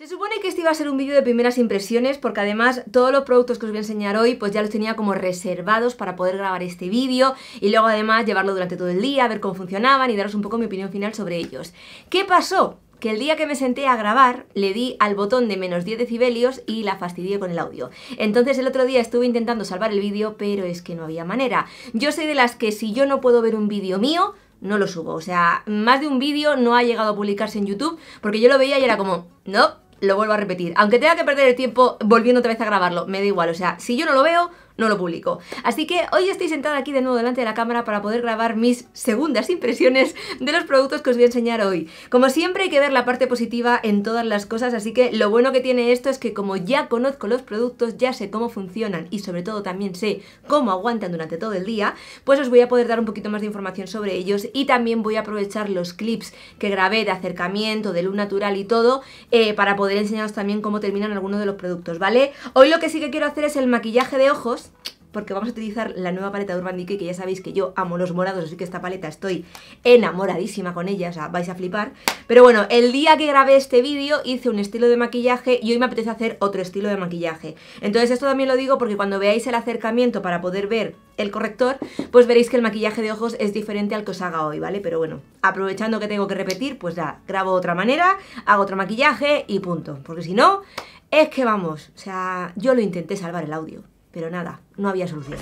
Se supone que este iba a ser un vídeo de primeras impresiones porque además todos los productos que os voy a enseñar hoy pues ya los tenía como reservados para poder grabar este vídeo y luego además llevarlo durante todo el día, ver cómo funcionaban y daros un poco mi opinión final sobre ellos. ¿Qué pasó? que el día que me senté a grabar le di al botón de menos 10 decibelios y la fastidié con el audio. Entonces el otro día estuve intentando salvar el vídeo, pero es que no había manera. Yo soy de las que si yo no puedo ver un vídeo mío, no lo subo. O sea, más de un vídeo no ha llegado a publicarse en YouTube porque yo lo veía y era como, no, lo vuelvo a repetir. Aunque tenga que perder el tiempo volviendo otra vez a grabarlo, me da igual. O sea, si yo no lo veo, no lo publico. Así que hoy estoy sentada aquí de nuevo delante de la cámara para poder grabar mis segundas impresiones de los productos que os voy a enseñar hoy. Como siempre hay que ver la parte positiva en todas las cosas, así que lo bueno que tiene esto es que como ya conozco los productos, ya sé cómo funcionan y sobre todo también sé cómo aguantan durante todo el día, pues os voy a poder dar un poquito más de información sobre ellos y también voy a aprovechar los clips que grabé de acercamiento, de luz natural y todo, eh, para poder enseñaros también cómo terminan algunos de los productos, ¿vale? Hoy lo que sí que quiero hacer es el maquillaje de ojos, porque vamos a utilizar la nueva paleta Urban Decay, que ya sabéis que yo amo los morados, así que esta paleta estoy enamoradísima con ella, o sea, vais a flipar. Pero bueno, el día que grabé este vídeo hice un estilo de maquillaje y hoy me apetece hacer otro estilo de maquillaje. Entonces esto también lo digo porque cuando veáis el acercamiento para poder ver el corrector, pues veréis que el maquillaje de ojos es diferente al que os haga hoy, ¿vale? Pero bueno, aprovechando que tengo que repetir, pues ya, grabo otra manera, hago otro maquillaje y punto. Porque si no, es que vamos, o sea, yo lo intenté salvar el audio. Pero nada, no había solución.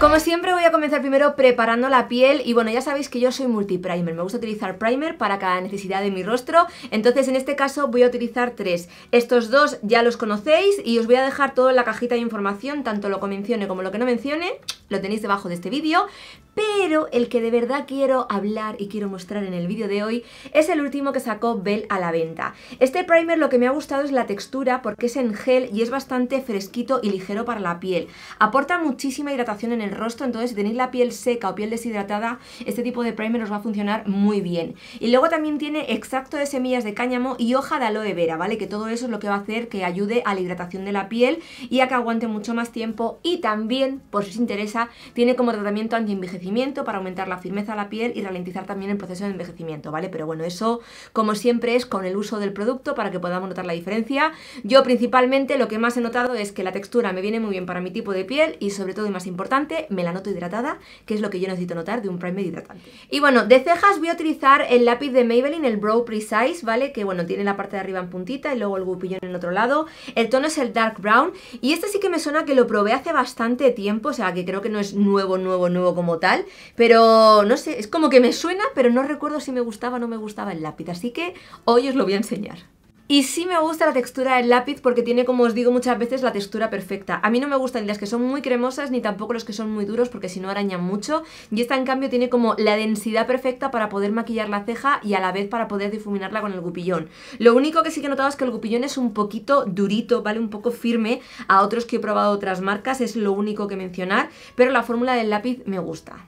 Como siempre voy a comenzar primero preparando la piel y bueno, ya sabéis que yo soy multiprimer, me gusta utilizar primer para cada necesidad de mi rostro, entonces en este caso voy a utilizar tres. Estos dos ya los conocéis y os voy a dejar todo en la cajita de información, tanto lo que mencione como lo que no mencione, lo tenéis debajo de este vídeo, pero el que de verdad quiero hablar y quiero mostrar en el vídeo de hoy es el último que sacó Bell a la venta. Este primer lo que me ha gustado es la textura porque es en gel y es bastante fresquito y ligero para la piel. Aporta muchísima hidratación en el rostro, entonces si tenéis la piel seca o piel deshidratada, este tipo de primer os va a funcionar muy bien. Y luego también tiene extracto de semillas de cáñamo y hoja de aloe vera, ¿vale? Que todo eso es lo que va a hacer que ayude a la hidratación de la piel y a que aguante mucho más tiempo y también, por si os interesa, tiene como tratamiento anti-envejecimiento para aumentar la firmeza de la piel y ralentizar también el proceso de envejecimiento, ¿vale? Pero bueno, eso como siempre es con el uso del producto para que podamos notar la diferencia. Yo principalmente lo que más he notado es que la textura me viene muy bien para mi tipo de piel y sobre todo y más importante, me la noto hidratada, que es lo que yo necesito notar de un primer hidratante. Y bueno, de cejas voy a utilizar el lápiz de Maybelline, el Brow Precise, ¿vale? Que bueno, tiene la parte de arriba en puntita y luego el gupillón en otro lado. El tono es el Dark Brown y este sí que me suena que lo probé hace bastante tiempo, o sea que creo que no es nuevo, nuevo, nuevo como tal, pero no sé, es como que me suena, pero no recuerdo si me gustaba o no me gustaba el lápiz, así que hoy os lo voy a enseñar. Y sí me gusta la textura del lápiz porque tiene, como os digo muchas veces, la textura perfecta. A mí no me gustan ni las que son muy cremosas ni tampoco los que son muy duros porque si no arañan mucho. Y esta, en cambio, tiene como la densidad perfecta para poder maquillar la ceja y a la vez para poder difuminarla con el gupillón. Lo único que sí que he notado es que el gupillón es un poquito durito, ¿vale? Un poco firme a otros que he probado otras marcas, es lo único que mencionar, pero la fórmula del lápiz me gusta.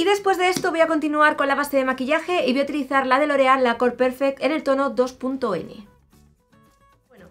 Y después de esto voy a continuar con la base de maquillaje y voy a utilizar la de L'Oreal, la Core Perfect, en el tono 2.n.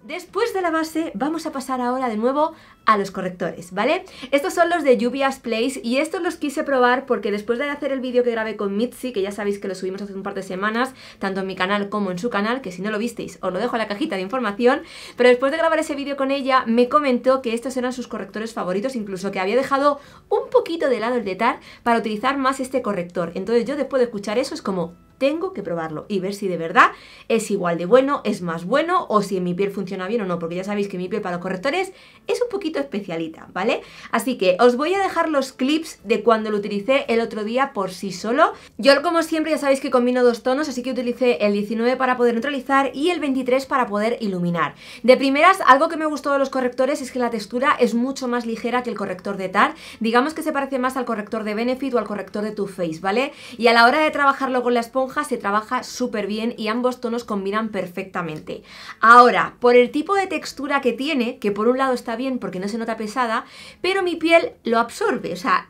Después de la base vamos a pasar ahora de nuevo a los correctores, ¿vale? Estos son los de Lluvias Place y estos los quise probar porque después de hacer el vídeo que grabé con Mitzi, que ya sabéis que lo subimos hace un par de semanas, tanto en mi canal como en su canal, que si no lo visteis os lo dejo en la cajita de información, pero después de grabar ese vídeo con ella me comentó que estos eran sus correctores favoritos, incluso que había dejado un poquito de lado el de TAR para utilizar más este corrector. Entonces yo después de escuchar eso es como, tengo que probarlo y ver si de verdad es igual de bueno, es más bueno o si en mi piel funciona bien o no, porque ya sabéis que mi piel para los correctores es un poquito especialita, ¿vale? Así que os voy a dejar los clips de cuando lo utilicé el otro día por sí solo. Yo como siempre ya sabéis que combino dos tonos, así que utilicé el 19 para poder neutralizar y el 23 para poder iluminar. De primeras, algo que me gustó de los correctores es que la textura es mucho más ligera que el corrector de TAR. Digamos que se parece más al corrector de Benefit o al corrector de Too Faced, ¿vale? Y a la hora de trabajarlo con la esponja se trabaja súper bien y ambos tonos combinan perfectamente. Ahora, por el tipo de textura que tiene, que por un lado está bien porque no se nota pesada, pero mi piel lo absorbe, o sea,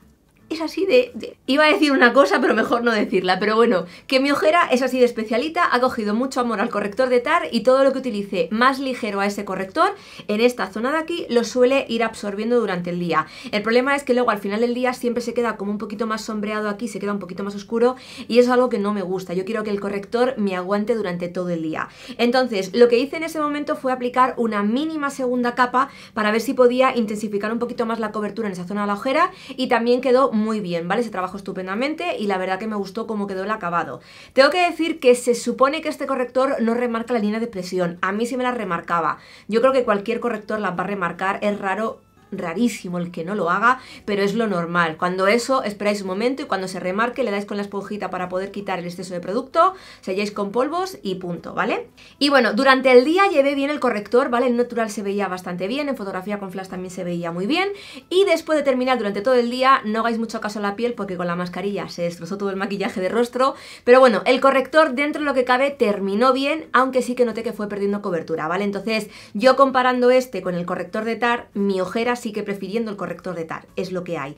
es así de, Iba a decir una cosa, pero mejor no decirla. Pero bueno, que mi ojera es así de especialita, ha cogido mucho amor al corrector de TAR y todo lo que utilice más ligero a ese corrector, en esta zona de aquí, lo suele ir absorbiendo durante el día. El problema es que luego al final del día siempre se queda como un poquito más sombreado aquí, se queda un poquito más oscuro y es algo que no me gusta. Yo quiero que el corrector me aguante durante todo el día. Entonces, lo que hice en ese momento fue aplicar una mínima segunda capa para ver si podía intensificar un poquito más la cobertura en esa zona de la ojera y también quedó muy bien, ¿vale? Se trabajó estupendamente y la verdad que me gustó cómo quedó el acabado. Tengo que decir que se supone que este corrector no remarca la línea de expresión. A mí sí me la remarcaba. Yo creo que cualquier corrector la va a remarcar. Es raro rarísimo el que no lo haga, pero es lo normal. Cuando eso, esperáis un momento y cuando se remarque le dais con la esponjita para poder quitar el exceso de producto, selláis con polvos y punto, ¿vale? Y bueno, durante el día llevé bien el corrector, ¿vale? el natural se veía bastante bien, en fotografía con flash también se veía muy bien y después de terminar durante todo el día no hagáis mucho caso a la piel porque con la mascarilla se destrozó todo el maquillaje de rostro, pero bueno, el corrector dentro de lo que cabe terminó bien, aunque sí que noté que fue perdiendo cobertura, ¿vale? Entonces, yo comparando este con el corrector de TAR, mi ojera Así que prefiriendo el corrector de TAR, es lo que hay.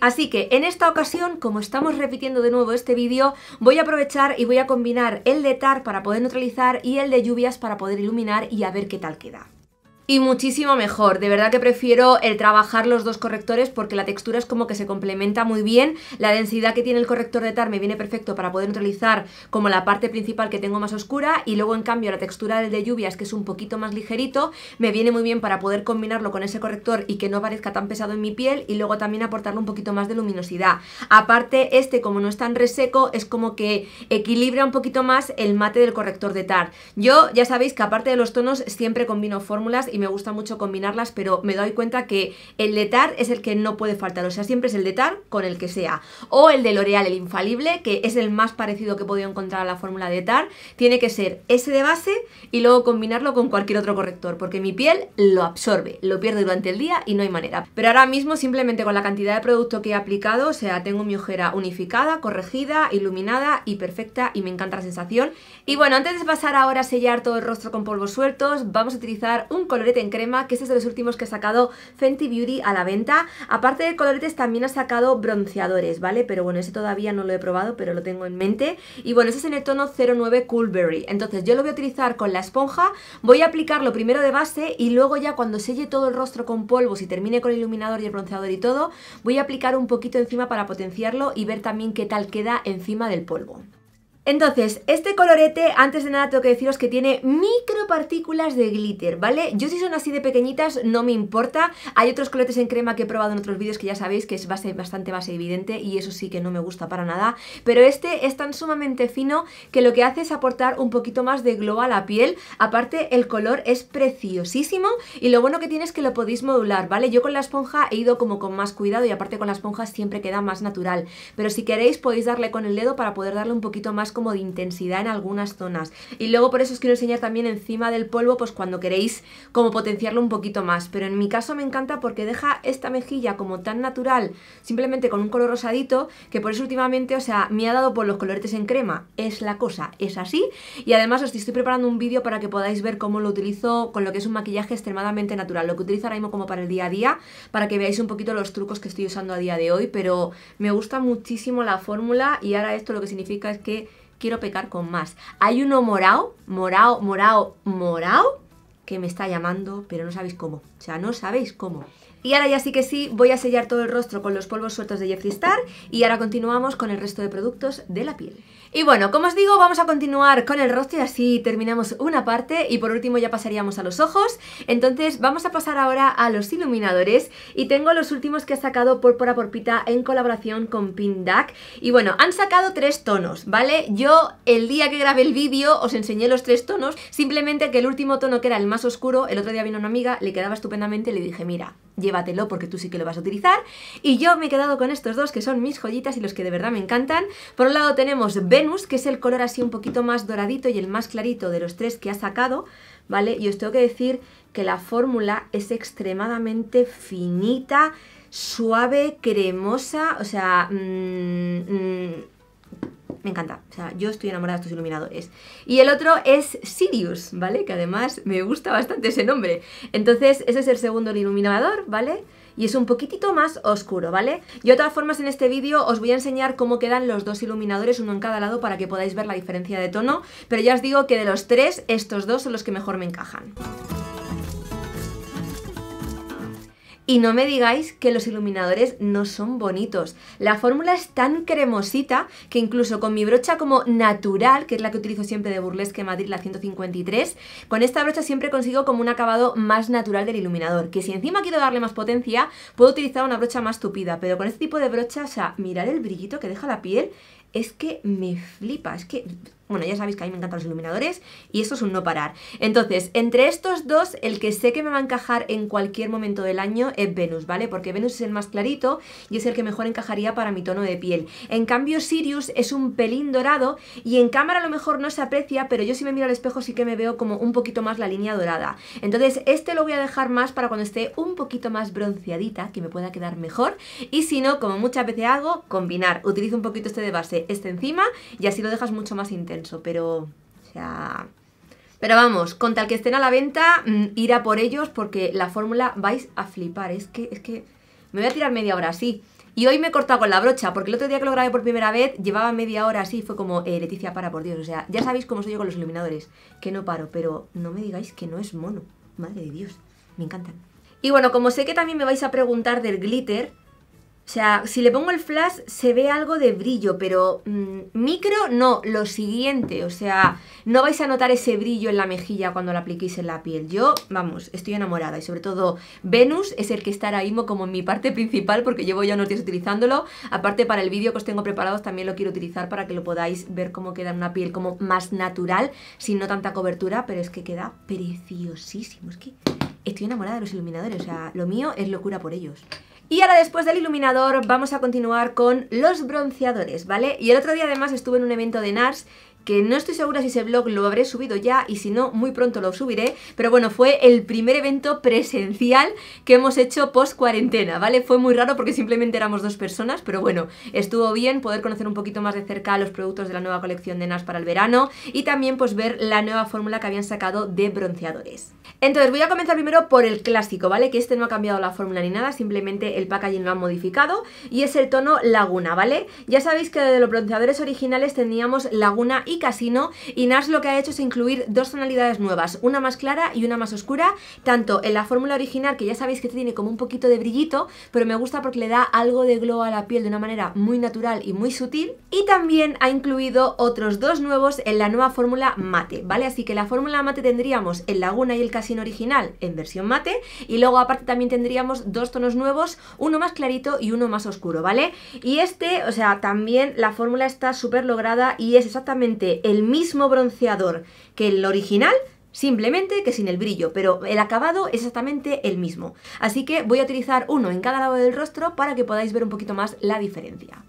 Así que en esta ocasión, como estamos repitiendo de nuevo este vídeo, voy a aprovechar y voy a combinar el de TAR para poder neutralizar y el de lluvias para poder iluminar y a ver qué tal queda. Y muchísimo mejor, de verdad que prefiero el trabajar los dos correctores porque la textura es como que se complementa muy bien, la densidad que tiene el corrector de TAR me viene perfecto para poder neutralizar como la parte principal que tengo más oscura y luego en cambio la textura del de lluvias que es un poquito más ligerito me viene muy bien para poder combinarlo con ese corrector y que no parezca tan pesado en mi piel y luego también aportarle un poquito más de luminosidad. Aparte este como no es tan reseco es como que equilibra un poquito más el mate del corrector de TAR. Yo ya sabéis que aparte de los tonos siempre combino fórmulas y me gusta mucho combinarlas, pero me doy cuenta que el de es el que no puede faltar, o sea, siempre es el de con el que sea. O el de L'Oreal, el infalible, que es el más parecido que he podido encontrar a la fórmula de tar. tiene que ser ese de base y luego combinarlo con cualquier otro corrector, porque mi piel lo absorbe, lo pierde durante el día y no hay manera. Pero ahora mismo simplemente con la cantidad de producto que he aplicado, o sea, tengo mi ojera unificada, corregida, iluminada y perfecta y me encanta la sensación. Y bueno, antes de pasar ahora a sellar todo el rostro con polvos sueltos, vamos a utilizar un color en crema, que este es de los últimos que ha sacado Fenty Beauty a la venta. Aparte de coloretes, también ha sacado bronceadores, ¿vale? Pero bueno, ese todavía no lo he probado, pero lo tengo en mente. Y bueno, ese es en el tono 09 Coolberry. Entonces yo lo voy a utilizar con la esponja, voy a aplicarlo primero de base y luego ya cuando selle todo el rostro con polvo, y termine con el iluminador y el bronceador y todo, voy a aplicar un poquito encima para potenciarlo y ver también qué tal queda encima del polvo. Entonces, este colorete, antes de nada tengo que deciros que tiene micropartículas de glitter, ¿vale? Yo si son así de pequeñitas no me importa, hay otros coloretes en crema que he probado en otros vídeos que ya sabéis que es base, bastante más evidente y eso sí que no me gusta para nada, pero este es tan sumamente fino que lo que hace es aportar un poquito más de glow a la piel, aparte el color es preciosísimo y lo bueno que tiene es que lo podéis modular, ¿vale? Yo con la esponja he ido como con más cuidado y aparte con la esponja siempre queda más natural, pero si queréis podéis darle con el dedo para poder darle un poquito más como de intensidad en algunas zonas. Y luego por eso os quiero enseñar también encima del polvo, pues cuando queréis como potenciarlo un poquito más. Pero en mi caso me encanta porque deja esta mejilla como tan natural, simplemente con un color rosadito, que por eso últimamente, o sea, me ha dado por los coloretes en crema. Es la cosa, es así. Y además os estoy preparando un vídeo para que podáis ver cómo lo utilizo con lo que es un maquillaje extremadamente natural. Lo que utilizo ahora mismo como para el día a día, para que veáis un poquito los trucos que estoy usando a día de hoy. Pero me gusta muchísimo la fórmula y ahora esto lo que significa es que quiero pecar con más. Hay uno morao, morao, morao, morao, que me está llamando, pero no sabéis cómo. O sea, no sabéis cómo. Y ahora ya sí que sí, voy a sellar todo el rostro con los polvos sueltos de Jeffree Star y ahora continuamos con el resto de productos de la piel. Y bueno, como os digo, vamos a continuar con el rostro y así terminamos una parte y por último ya pasaríamos a los ojos. Entonces vamos a pasar ahora a los iluminadores y tengo los últimos que ha sacado Pórpora Porpita en colaboración con duck Y bueno, han sacado tres tonos, ¿vale? Yo el día que grabé el vídeo os enseñé los tres tonos, simplemente que el último tono que era el más oscuro, el otro día vino una amiga, le quedaba estupendamente y le dije, mira, llévatelo porque tú sí que lo vas a utilizar. Y yo me he quedado con estos dos que son mis joyitas y los que de verdad me encantan. Por un lado tenemos Ben que es el color así un poquito más doradito y el más clarito de los tres que ha sacado, ¿vale? Y os tengo que decir que la fórmula es extremadamente finita, suave, cremosa, o sea, mm, mm, me encanta. O sea, yo estoy enamorada de estos iluminadores. Y el otro es Sirius, ¿vale? Que además me gusta bastante ese nombre. Entonces, ese es el segundo iluminador, ¿vale? Y es un poquitito más oscuro, ¿vale? Y de todas formas en este vídeo os voy a enseñar cómo quedan los dos iluminadores, uno en cada lado, para que podáis ver la diferencia de tono. Pero ya os digo que de los tres, estos dos son los que mejor me encajan. Y no me digáis que los iluminadores no son bonitos. La fórmula es tan cremosita que incluso con mi brocha como natural, que es la que utilizo siempre de Burlesque Madrid, la 153, con esta brocha siempre consigo como un acabado más natural del iluminador. Que si encima quiero darle más potencia, puedo utilizar una brocha más tupida. Pero con este tipo de brocha, o sea, mirar el brillito que deja la piel, es que me flipa, es que bueno, ya sabéis que a mí me encantan los iluminadores y esto es un no parar. Entonces, entre estos dos, el que sé que me va a encajar en cualquier momento del año es Venus, ¿vale? Porque Venus es el más clarito y es el que mejor encajaría para mi tono de piel. En cambio, Sirius es un pelín dorado y en cámara a lo mejor no se aprecia, pero yo si me miro al espejo sí que me veo como un poquito más la línea dorada. Entonces, este lo voy a dejar más para cuando esté un poquito más bronceadita, que me pueda quedar mejor. Y si no, como muchas veces hago, combinar. Utilizo un poquito este de base, este encima y así lo dejas mucho más intenso pero. O sea. Pero vamos, con tal que estén a la venta, mm, ir irá por ellos porque la fórmula vais a flipar. Es que, es que. Me voy a tirar media hora así. Y hoy me he cortado con la brocha, porque el otro día que lo grabé por primera vez llevaba media hora así, fue como, eh, Leticia, para por Dios. O sea, ya sabéis cómo soy yo con los iluminadores, que no paro, pero no me digáis que no es mono. Madre de Dios, me encantan. Y bueno, como sé que también me vais a preguntar del glitter, o sea, si le pongo el flash se ve algo de brillo, pero mm, micro no, lo siguiente, o sea, no vais a notar ese brillo en la mejilla cuando lo apliquéis en la piel. Yo, vamos, estoy enamorada y sobre todo Venus es el que está ahora mismo como en mi parte principal porque llevo ya unos días utilizándolo. Aparte para el vídeo que os tengo preparados también lo quiero utilizar para que lo podáis ver cómo queda una piel como más natural, sin no tanta cobertura, pero es que queda preciosísimo. Es que estoy enamorada de los iluminadores, o sea, lo mío es locura por ellos. Y ahora después del iluminador vamos a continuar con los bronceadores, ¿vale? Y el otro día además estuve en un evento de NARS que no estoy segura si ese blog lo habré subido ya y si no, muy pronto lo subiré, pero bueno, fue el primer evento presencial que hemos hecho post cuarentena, ¿vale? Fue muy raro porque simplemente éramos dos personas, pero bueno, estuvo bien poder conocer un poquito más de cerca los productos de la nueva colección de NAS para el verano y también pues ver la nueva fórmula que habían sacado de bronceadores. Entonces voy a comenzar primero por el clásico, ¿vale? Que este no ha cambiado la fórmula ni nada, simplemente el packaging lo han modificado y es el tono laguna, ¿vale? Ya sabéis que de los bronceadores originales teníamos laguna y Casino y NARS lo que ha hecho es incluir dos tonalidades nuevas, una más clara y una más oscura, tanto en la fórmula original que ya sabéis que este tiene como un poquito de brillito, pero me gusta porque le da algo de glow a la piel de una manera muy natural y muy sutil y también ha incluido otros dos nuevos en la nueva fórmula mate, ¿vale? Así que la fórmula mate tendríamos el Laguna y el Casino original en versión mate y luego aparte también tendríamos dos tonos nuevos, uno más clarito y uno más oscuro, ¿vale? Y este, o sea, también la fórmula está súper lograda y es exactamente el mismo bronceador que el original, simplemente que sin el brillo, pero el acabado es exactamente el mismo. Así que voy a utilizar uno en cada lado del rostro para que podáis ver un poquito más la diferencia.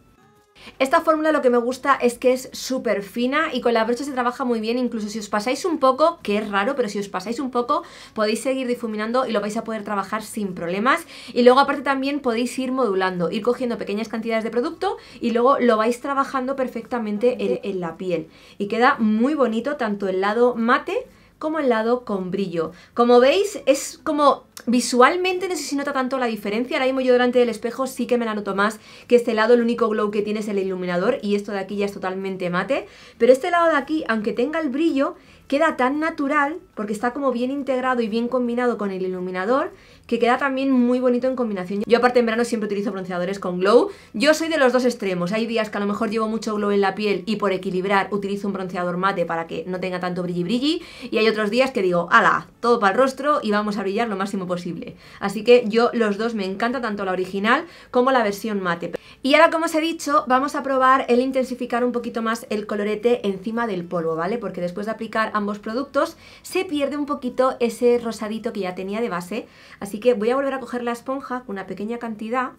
Esta fórmula lo que me gusta es que es súper fina y con la brocha se trabaja muy bien, incluso si os pasáis un poco, que es raro, pero si os pasáis un poco podéis seguir difuminando y lo vais a poder trabajar sin problemas. Y luego aparte también podéis ir modulando, ir cogiendo pequeñas cantidades de producto y luego lo vais trabajando perfectamente en, en la piel. Y queda muy bonito tanto el lado mate como el lado con brillo. Como veis, es como Visualmente no sé si nota tanto la diferencia, ahora mismo yo delante del espejo sí que me la noto más, que este lado el único glow que tiene es el iluminador y esto de aquí ya es totalmente mate, pero este lado de aquí, aunque tenga el brillo, queda tan natural porque está como bien integrado y bien combinado con el iluminador, que queda también muy bonito en combinación. Yo aparte en verano siempre utilizo bronceadores con glow. Yo soy de los dos extremos, hay días que a lo mejor llevo mucho glow en la piel y por equilibrar utilizo un bronceador mate para que no tenga tanto brilli brilli, y hay otros días que digo, ala, todo para el rostro y vamos a brillar lo máximo posible. Así que yo los dos me encanta tanto la original como la versión mate. Y ahora como os he dicho, vamos a probar el intensificar un poquito más el colorete encima del polvo, ¿vale? Porque después de aplicar ambos productos se pierde un poquito ese rosadito que ya tenía de base. Así que voy a volver a coger la esponja con una pequeña cantidad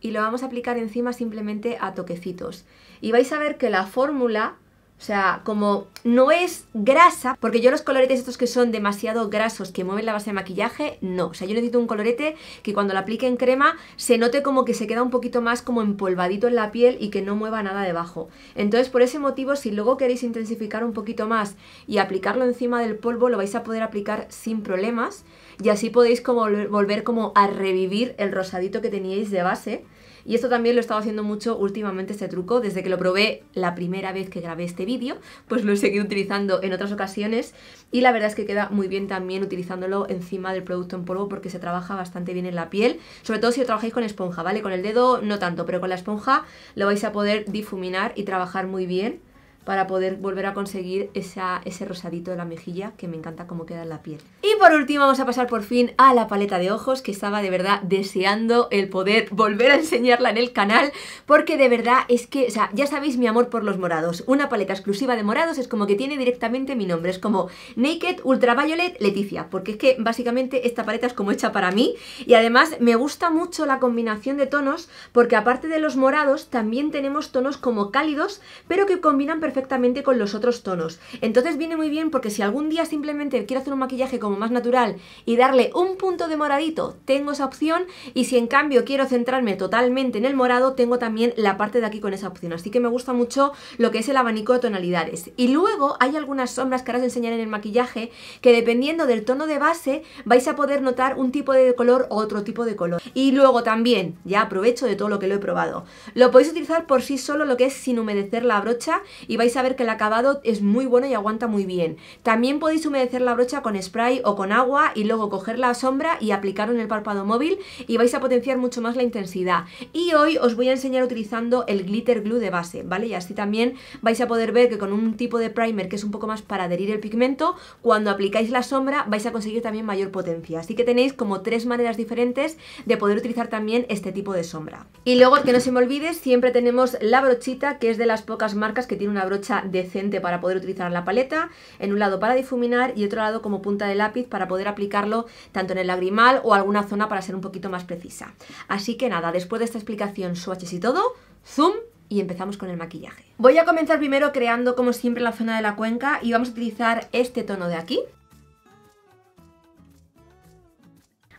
y lo vamos a aplicar encima simplemente a toquecitos. Y vais a ver que la fórmula o sea, como no es grasa, porque yo los coloretes estos que son demasiado grasos que mueven la base de maquillaje, no. O sea, yo necesito un colorete que cuando lo aplique en crema se note como que se queda un poquito más como empolvadito en la piel y que no mueva nada debajo. Entonces, por ese motivo, si luego queréis intensificar un poquito más y aplicarlo encima del polvo, lo vais a poder aplicar sin problemas y así podéis volver como a revivir el rosadito que teníais de base y esto también lo he estado haciendo mucho últimamente, este truco, desde que lo probé la primera vez que grabé este vídeo, pues lo he seguido utilizando en otras ocasiones y la verdad es que queda muy bien también utilizándolo encima del producto en polvo porque se trabaja bastante bien en la piel, sobre todo si lo trabajáis con esponja, ¿vale? Con el dedo no tanto, pero con la esponja lo vais a poder difuminar y trabajar muy bien para poder volver a conseguir ese rosadito de la mejilla que me encanta cómo queda en la piel. Y por último vamos a pasar por fin a la paleta de ojos que estaba de verdad deseando el poder volver a enseñarla en el canal porque de verdad es que, o sea, ya sabéis mi amor por los morados. Una paleta exclusiva de morados es como que tiene directamente mi nombre, es como Naked Ultraviolet Leticia porque es que básicamente esta paleta es como hecha para mí y además me gusta mucho la combinación de tonos porque aparte de los morados también tenemos tonos como cálidos pero que combinan perfectamente perfectamente con los otros tonos. Entonces viene muy bien porque si algún día simplemente quiero hacer un maquillaje como más natural y darle un punto de moradito, tengo esa opción y si en cambio quiero centrarme totalmente en el morado, tengo también la parte de aquí con esa opción. Así que me gusta mucho lo que es el abanico de tonalidades. Y luego hay algunas sombras que ahora os enseñaré en el maquillaje que dependiendo del tono de base vais a poder notar un tipo de color o otro tipo de color. Y luego también, ya aprovecho de todo lo que lo he probado, lo podéis utilizar por sí solo lo que es sin humedecer la brocha y vais vais a ver que el acabado es muy bueno y aguanta muy bien. También podéis humedecer la brocha con spray o con agua y luego coger la sombra y aplicarlo en el párpado móvil y vais a potenciar mucho más la intensidad. Y hoy os voy a enseñar utilizando el glitter glue de base, ¿vale? Y así también vais a poder ver que con un tipo de primer que es un poco más para adherir el pigmento, cuando aplicáis la sombra vais a conseguir también mayor potencia. Así que tenéis como tres maneras diferentes de poder utilizar también este tipo de sombra. Y luego, que no se me olvide, siempre tenemos la brochita, que es de las pocas marcas que tiene una brocha brocha decente para poder utilizar la paleta, en un lado para difuminar y otro lado como punta de lápiz para poder aplicarlo tanto en el lagrimal o alguna zona para ser un poquito más precisa. Así que nada, después de esta explicación, swatches y todo, zoom y empezamos con el maquillaje. Voy a comenzar primero creando como siempre la zona de la cuenca y vamos a utilizar este tono de aquí.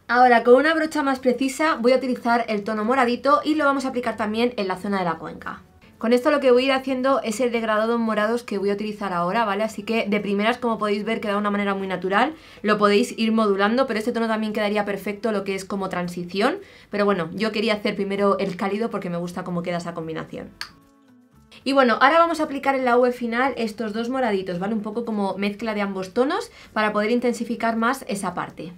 Ahora con una brocha más precisa voy a utilizar el tono moradito y lo vamos a aplicar también en la zona de la cuenca. Con esto lo que voy a ir haciendo es el degradado en morados que voy a utilizar ahora, ¿vale? Así que de primeras, como podéis ver, queda de una manera muy natural. Lo podéis ir modulando, pero este tono también quedaría perfecto lo que es como transición. Pero bueno, yo quería hacer primero el cálido porque me gusta cómo queda esa combinación. Y bueno, ahora vamos a aplicar en la V final estos dos moraditos, ¿vale? Un poco como mezcla de ambos tonos para poder intensificar más esa parte.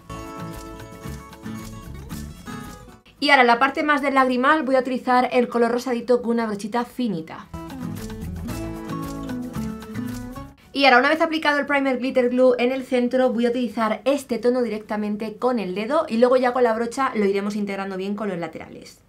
Y ahora la parte más del lagrimal voy a utilizar el color rosadito con una brochita finita. Y ahora una vez aplicado el primer glitter glue en el centro voy a utilizar este tono directamente con el dedo y luego ya con la brocha lo iremos integrando bien con los laterales.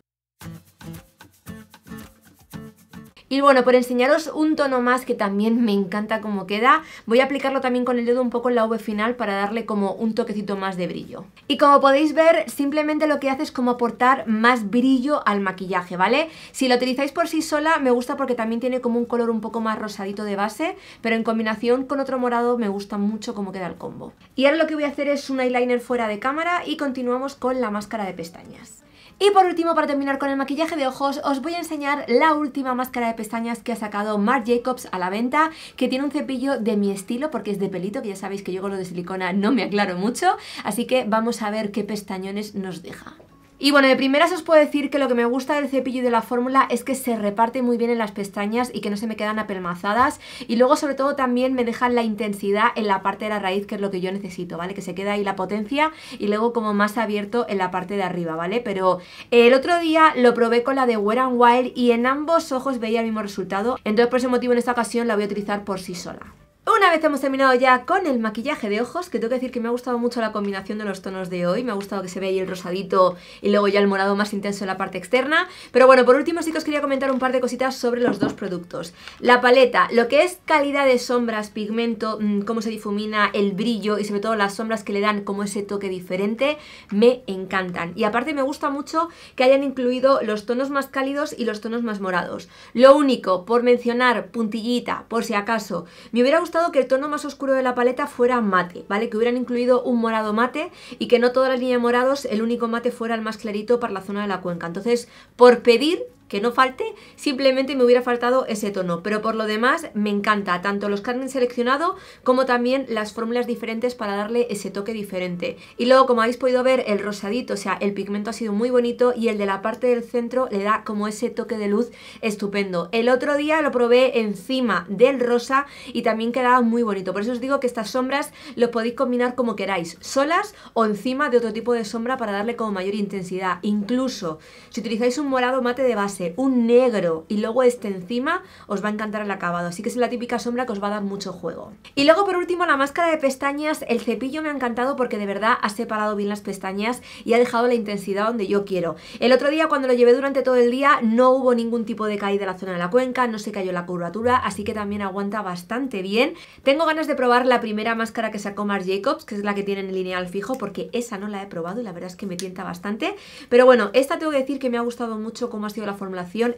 Y bueno, por enseñaros un tono más que también me encanta cómo queda, voy a aplicarlo también con el dedo un poco en la V final para darle como un toquecito más de brillo. Y como podéis ver, simplemente lo que hace es como aportar más brillo al maquillaje, ¿vale? Si lo utilizáis por sí sola, me gusta porque también tiene como un color un poco más rosadito de base, pero en combinación con otro morado me gusta mucho cómo queda el combo. Y ahora lo que voy a hacer es un eyeliner fuera de cámara y continuamos con la máscara de pestañas. Y por último, para terminar con el maquillaje de ojos, os voy a enseñar la última máscara de pestañas que ha sacado Marc Jacobs a la venta, que tiene un cepillo de mi estilo, porque es de pelito, que ya sabéis que yo con lo de silicona no me aclaro mucho, así que vamos a ver qué pestañones nos deja. Y bueno, de primeras os puedo decir que lo que me gusta del cepillo y de la fórmula es que se reparte muy bien en las pestañas y que no se me quedan apelmazadas y luego sobre todo también me dejan la intensidad en la parte de la raíz que es lo que yo necesito, ¿vale? Que se queda ahí la potencia y luego como más abierto en la parte de arriba, ¿vale? Pero eh, el otro día lo probé con la de Wear and Wild y en ambos ojos veía el mismo resultado, entonces por ese motivo en esta ocasión la voy a utilizar por sí sola. Una vez hemos terminado ya con el maquillaje de ojos, que tengo que decir que me ha gustado mucho la combinación de los tonos de hoy, me ha gustado que se vea ahí el rosadito y luego ya el morado más intenso en la parte externa, pero bueno, por último sí que os quería comentar un par de cositas sobre los dos productos. La paleta, lo que es calidad de sombras, pigmento, mm, cómo se difumina, el brillo y sobre todo las sombras que le dan como ese toque diferente, me encantan. Y aparte me gusta mucho que hayan incluido los tonos más cálidos y los tonos más morados. Lo único, por mencionar, puntillita, por si acaso, me hubiera gustado que el tono más oscuro de la paleta fuera mate, ¿vale? Que hubieran incluido un morado mate y que no todas las líneas de morados, el único mate fuera el más clarito para la zona de la cuenca. Entonces, por pedir, que no falte, simplemente me hubiera faltado ese tono, pero por lo demás me encanta tanto los carnes seleccionado como también las fórmulas diferentes para darle ese toque diferente. Y luego como habéis podido ver el rosadito, o sea el pigmento ha sido muy bonito y el de la parte del centro le da como ese toque de luz estupendo. El otro día lo probé encima del rosa y también quedaba muy bonito, por eso os digo que estas sombras lo podéis combinar como queráis, solas o encima de otro tipo de sombra para darle como mayor intensidad. Incluso si utilizáis un morado mate de base un negro y luego este encima, os va a encantar el acabado. Así que es la típica sombra que os va a dar mucho juego. Y luego por último la máscara de pestañas, el cepillo me ha encantado porque de verdad ha separado bien las pestañas y ha dejado la intensidad donde yo quiero. El otro día cuando lo llevé durante todo el día no hubo ningún tipo de caída en la zona de la cuenca, no se cayó la curvatura, así que también aguanta bastante bien. Tengo ganas de probar la primera máscara que sacó Marc Jacobs, que es la que tiene en lineal fijo, porque esa no la he probado y la verdad es que me tienta bastante. Pero bueno, esta tengo que decir que me ha gustado mucho cómo ha sido la forma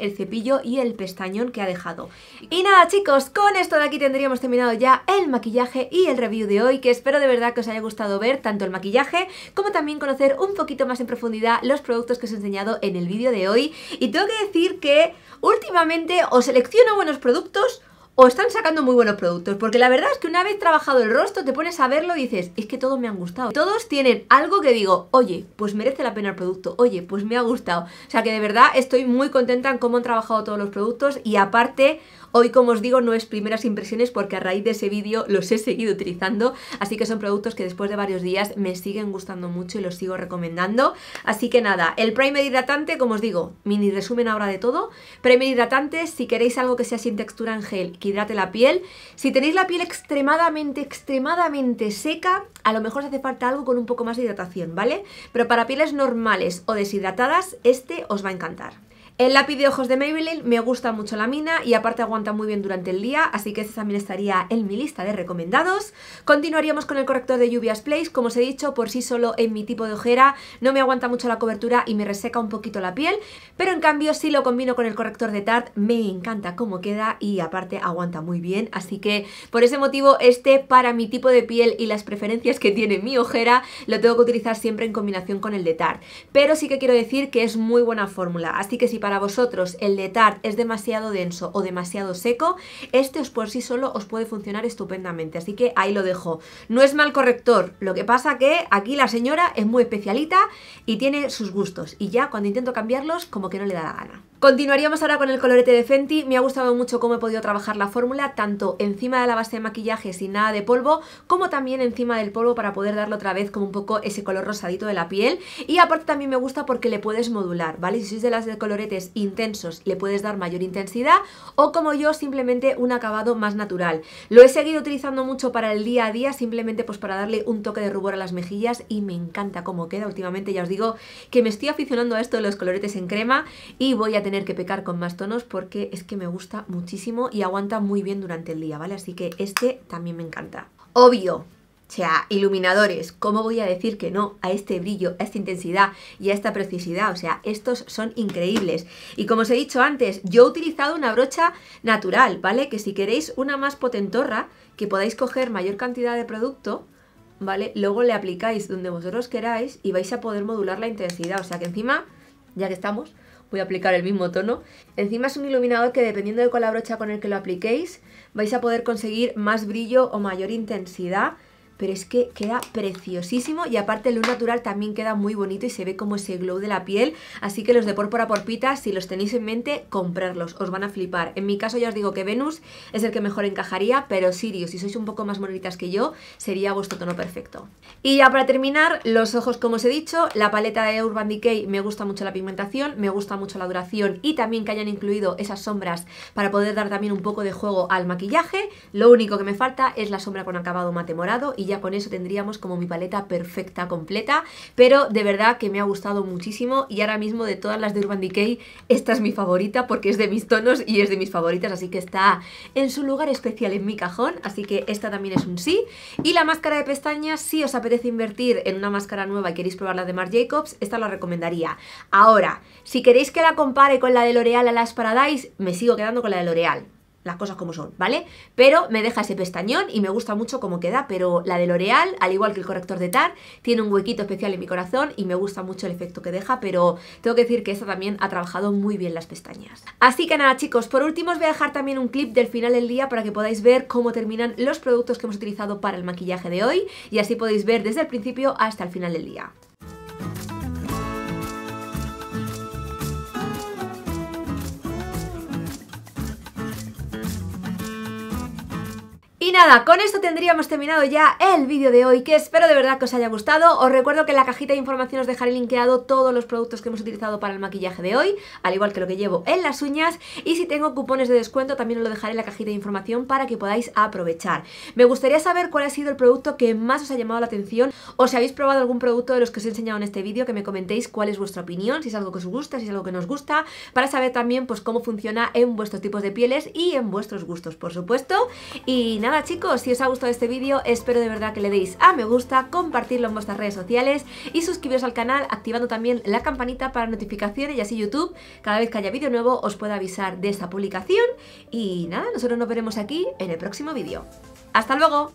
el cepillo y el pestañón que ha dejado. Y nada chicos, con esto de aquí tendríamos terminado ya el maquillaje y el review de hoy, que espero de verdad que os haya gustado ver tanto el maquillaje como también conocer un poquito más en profundidad los productos que os he enseñado en el vídeo de hoy. Y tengo que decir que últimamente os selecciono buenos productos, o están sacando muy buenos productos, porque la verdad es que una vez trabajado el rostro te pones a verlo y dices, es que todos me han gustado. Todos tienen algo que digo, oye, pues merece la pena el producto, oye, pues me ha gustado. O sea que de verdad estoy muy contenta en cómo han trabajado todos los productos y aparte Hoy, como os digo, no es primeras impresiones porque a raíz de ese vídeo los he seguido utilizando, así que son productos que después de varios días me siguen gustando mucho y los sigo recomendando. Así que nada, el primer hidratante, como os digo, mini resumen ahora de todo. Primer hidratante, si queréis algo que sea sin textura en gel, que hidrate la piel. Si tenéis la piel extremadamente, extremadamente seca, a lo mejor os hace falta algo con un poco más de hidratación, ¿vale? Pero para pieles normales o deshidratadas, este os va a encantar. El lápiz de ojos de Maybelline me gusta mucho la mina y aparte aguanta muy bien durante el día, así que ese también estaría en mi lista de recomendados. Continuaríamos con el corrector de lluvias Place, como os he dicho, por sí solo en mi tipo de ojera no me aguanta mucho la cobertura y me reseca un poquito la piel, pero en cambio si lo combino con el corrector de Tarte me encanta cómo queda y aparte aguanta muy bien, así que por ese motivo este para mi tipo de piel y las preferencias que tiene mi ojera lo tengo que utilizar siempre en combinación con el de Tarte, pero sí que quiero decir que es muy buena fórmula, así que si para para vosotros el Letard es demasiado denso o demasiado seco, este os por sí solo os puede funcionar estupendamente. Así que ahí lo dejo. No es mal corrector, lo que pasa que aquí la señora es muy especialita y tiene sus gustos. Y ya cuando intento cambiarlos, como que no le da la gana. Continuaríamos ahora con el colorete de Fenty, me ha gustado mucho cómo he podido trabajar la fórmula, tanto encima de la base de maquillaje sin nada de polvo, como también encima del polvo para poder darle otra vez como un poco ese color rosadito de la piel, y aparte también me gusta porque le puedes modular, ¿vale? Si sois de las de coloretes intensos, le puedes dar mayor intensidad, o como yo, simplemente un acabado más natural. Lo he seguido utilizando mucho para el día a día, simplemente pues para darle un toque de rubor a las mejillas, y me encanta cómo queda últimamente, ya os digo que me estoy aficionando a esto de los coloretes en crema, y voy a tener tener que pecar con más tonos porque es que me gusta muchísimo y aguanta muy bien durante el día, ¿vale? Así que este también me encanta. Obvio, o sea, iluminadores, ¿cómo voy a decir que no a este brillo, a esta intensidad y a esta precisidad? O sea, estos son increíbles. Y como os he dicho antes, yo he utilizado una brocha natural, ¿vale? Que si queréis una más potentorra, que podáis coger mayor cantidad de producto, ¿vale? Luego le aplicáis donde vosotros queráis y vais a poder modular la intensidad. O sea, que encima, ya que estamos, voy a aplicar el mismo tono. Encima es un iluminador que dependiendo de con la brocha con el que lo apliquéis, vais a poder conseguir más brillo o mayor intensidad pero es que queda preciosísimo y aparte el luz natural también queda muy bonito y se ve como ese glow de la piel, así que los de Pórpora Porpita, si los tenéis en mente, comprarlos, os van a flipar. En mi caso ya os digo que Venus es el que mejor encajaría, pero Sirio, si sois un poco más bonitas que yo, sería vuestro tono perfecto. Y ya para terminar, los ojos como os he dicho, la paleta de Urban Decay me gusta mucho la pigmentación, me gusta mucho la duración y también que hayan incluido esas sombras para poder dar también un poco de juego al maquillaje, lo único que me falta es la sombra con acabado mate morado y ya con eso tendríamos como mi paleta perfecta, completa, pero de verdad que me ha gustado muchísimo y ahora mismo de todas las de Urban Decay, esta es mi favorita porque es de mis tonos y es de mis favoritas, así que está en su lugar especial en mi cajón, así que esta también es un sí. Y la máscara de pestañas, si os apetece invertir en una máscara nueva y queréis probar la de Marc Jacobs, esta la recomendaría. Ahora, si queréis que la compare con la de L'Oreal a las Paradise, me sigo quedando con la de L'Oreal las cosas como son, ¿vale? Pero me deja ese pestañón y me gusta mucho cómo queda, pero la de L'Oreal, al igual que el corrector de TAR, tiene un huequito especial en mi corazón y me gusta mucho el efecto que deja, pero tengo que decir que esta también ha trabajado muy bien las pestañas. Así que nada, chicos, por último os voy a dejar también un clip del final del día para que podáis ver cómo terminan los productos que hemos utilizado para el maquillaje de hoy y así podéis ver desde el principio hasta el final del día. Y nada, con esto tendríamos terminado ya el vídeo de hoy, que espero de verdad que os haya gustado. Os recuerdo que en la cajita de información os dejaré linkeado todos los productos que hemos utilizado para el maquillaje de hoy, al igual que lo que llevo en las uñas. Y si tengo cupones de descuento, también os lo dejaré en la cajita de información para que podáis aprovechar. Me gustaría saber cuál ha sido el producto que más os ha llamado la atención, o si habéis probado algún producto de los que os he enseñado en este vídeo, que me comentéis cuál es vuestra opinión, si es algo que os gusta, si es algo que no os gusta, para saber también pues cómo funciona en vuestros tipos de pieles y en vuestros gustos, por supuesto. Y nada, chicos, si os ha gustado este vídeo, espero de verdad que le deis a me gusta, compartirlo en vuestras redes sociales y suscribiros al canal activando también la campanita para notificaciones y así YouTube, cada vez que haya vídeo nuevo, os pueda avisar de esta publicación. Y nada, nosotros nos veremos aquí en el próximo vídeo. ¡Hasta luego!